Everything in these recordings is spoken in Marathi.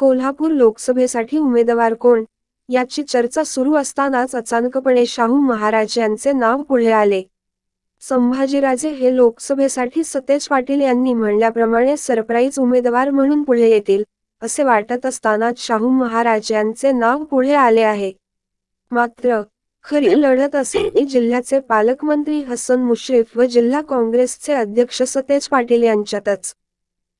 कोल्हापूर लोकसभेसाठी उमेदवार कोण याची चर्चा सुरू असतानाच अचानकपणे शाहू महाराज यांचे नाव पुढे आले संभाजीराजे हे लोकसभेसाठी सतेज पाटील यांनी म्हणल्याप्रमाणे सरप्राईज उमेदवार म्हणून पुढे येतील असे वाटत असतानाच शाहू महाराज यांचे नाव पुढे आले आहे मात्र खरी लढत असेल जिल्ह्याचे पालकमंत्री हसन मुश्रीफ व जिल्हा काँग्रेसचे अध्यक्ष सतेज पाटील यांच्यातच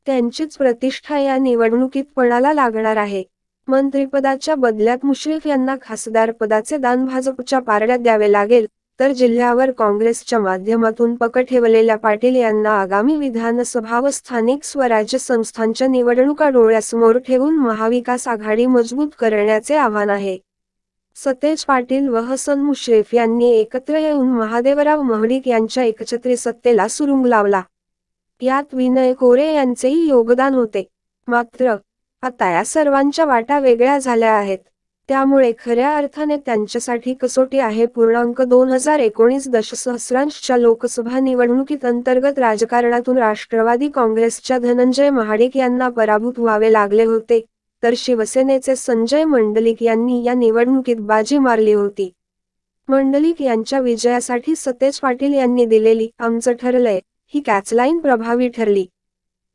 त्यांचीच प्रतिष्ठा या निवडणुकीत पणाला लागणार आहे मंत्रिपदाच्या बदल्यात मुश्रीफ यांना खासदार पदाचे दान भाजपच्या पारड्यात द्यावे लागेल तर जिल्ह्यावर काँग्रेसच्या माध्यमातून पक ठेवलेल्या पाटील यांना आगामी विधानसभा व स्थानिक स्वराज्य संस्थांच्या निवडणुका डोळ्यासमोर ठेवून महाविकास आघाडी मजबूत करण्याचे आव्हान आहे सतेज पाटील व हसन मुश्रीफ यांनी एकत्र येऊन महादेवराव महडिक यांच्या एकछत्री सत्तेला सुरुंग लावला यात विनय कोरे यांचेही योगदान होते मात्र आता या सर्वांच्या वाटा वेगळ्या झाल्या आहेत त्यामुळे खऱ्या अर्थाने त्यांच्यासाठी कसोटी आहे पूर्णांक दोन हजार एकोणीस दशसहस्रांशच्या लोकसभा निवडणुकीत अंतर्गत राजकारणातून राष्ट्रवादी काँग्रेसच्या धनंजय महाडिक यांना पराभूत व्हावे लागले होते तर शिवसेनेचे संजय मंडलिक यांनी या निवडणुकीत बाजी मारली होती मंडलिक यांच्या विजयासाठी सतेज पाटील यांनी दिलेली आमचं ठरलंय ही कॅचलाईन प्रभावी ठरली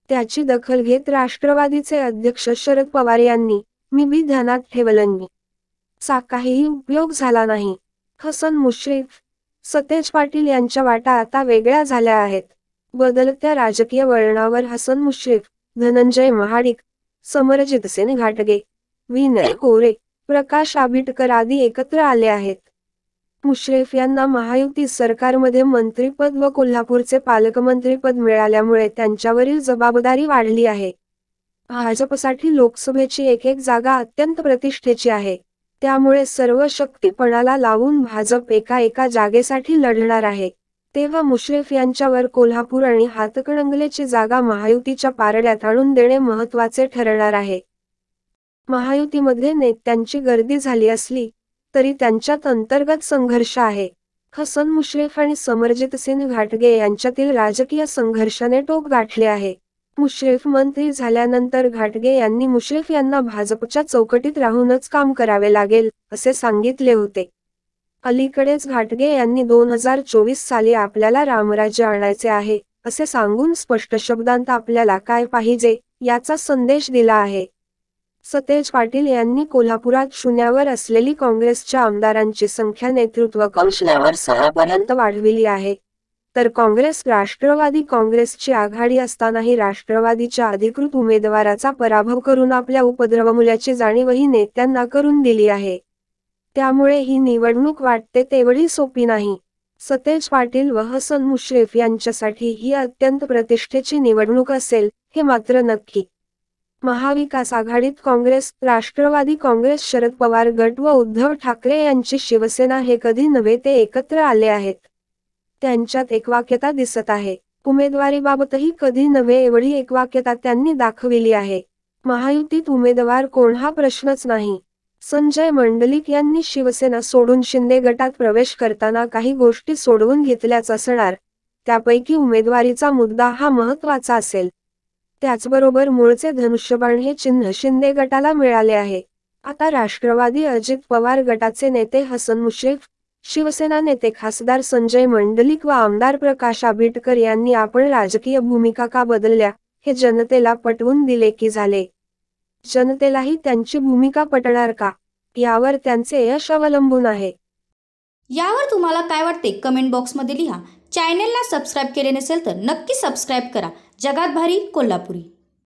त्याची दखल घेत राष्ट्रवादीचे अध्यक्ष शरद पवार यांनी मी बी ध्यानात ठेवलं चा काहीही उपयोग झाला नाही हसन मुश्रीफ सतेज पाटील यांच्या वाटा आता वेगळ्या झाल्या आहेत बदलत्या राजकीय वळणावर हसन मुश्रीफ धनंजय महाडिक समरजित सेन घाटगे विनय कोरे प्रकाश आबिटकर आदी एकत्र आले आहेत मुश्रेफ यांना महायुती सरकारमध्ये मंत्रीपद व कोल्हापूरचे पालकमंत्रीपद मिळाल्यामुळे त्यांच्यावरील जबाबदारी वाढली आहे भाजपसाठी लोकसभेची एक एक जागा अत्यंत प्रतिष्ठेची आहे त्यामुळे सर्व शक्तीपणाला लावून भाजप एका एका जागेसाठी लढणार आहे तेव्हा मुश्रीफ यांच्यावर कोल्हापूर आणि हातकणंगलेची जागा महायुतीच्या पारड्यात आणून देणे महत्वाचे ठरणार आहे महायुतीमध्ये नेत्यांची गर्दी झाली असली तरी त्यांच्यात अंतर्गत संघर्ष आहे हसन मुश्रीफ आणि समरजित सिंग घाटगे यांच्यातील राजकीय संघर्षाने टोक गाठले आहे मुश्रीफ मंत्री झाल्यानंतर घाटगे यांनी मुश्रीफ यांना भाजपच्या चौकटीत राहूनच काम करावे लागेल असे सांगितले होते अलीकडेच घाटगे यांनी दोन हजार चोवीस साली आपल्याला रामराज्य आणायचे आहे असे सांगून स्पष्ट शब्दांत आपल्याला काय पाहिजे याचा संदेश दिला आहे सतेज पाटील यांनी कोल्हापुरात शून्यावर असलेली काँग्रेसच्या आमदारांची संख्या नेतृत्व कौशल्यावर सहापर्यंत वाढविली आहे तर काँग्रेस राष्ट्रवादी काँग्रेसची आघाडी असतानाही राष्ट्रवादीच्या अधिकृत उमेदवाराचा पराभव करून आपल्या उपद्रव मुल्याची जाणीवही नेत्यांना करून दिली आहे त्यामुळे ही निवडणूक वाटते तेवढी सोपी नाही सतेज पाटील व हसन मुश्रीफ यांच्यासाठी ही अत्यंत प्रतिष्ठेची निवडणूक असेल हे मात्र नक्की महाविकास आघाडीत काँग्रेस राष्ट्रवादी काँग्रेस शरद पवार गट व उद्धव ठाकरे यांची शिवसेना हे कधी नव्हे ते एकत्र आले आहेत त्यांच्यात एकवाक्यता दिसत आहे उमेदवारीबाबतही कधी नव्हे एवढी एकवाक्यता त्यांनी दाखविली आहे महायुतीत उमेदवार कोण हा प्रश्नच नाही संजय मंडलिक यांनी शिवसेना सोडून शिंदे गटात प्रवेश करताना काही गोष्टी सोडवून घेतल्याच असणार त्यापैकी उमेदवारीचा मुद्दा हा महत्वाचा असेल त्याचबरोबर मूळचे धनुष्यबाण हे चिन्ह शिंदे गटाला मिळाले आहे आता राष्ट्रवादी अजित पवार गटाचे नेते हसन मुश्रीफ शिवसेना नेते खासदार संजय मंडलिक व आमदार प्रकाश आंबेडकर यांनी आपण राजकीय भूमिका का बदलल्या हे जनतेला पटवून दिले की झाले जनतेलाही त्यांची भूमिका पटणार का यावर त्यांचे यश अवलंबून आहे यावर तुम्हाला काय वाटते कमेंट बॉक्स मध्ये लिहा चॅनेलला सबस्क्राईब केले नसेल तर नक्की सबस्क्राईब करा जगात भारी कोल्हापुरी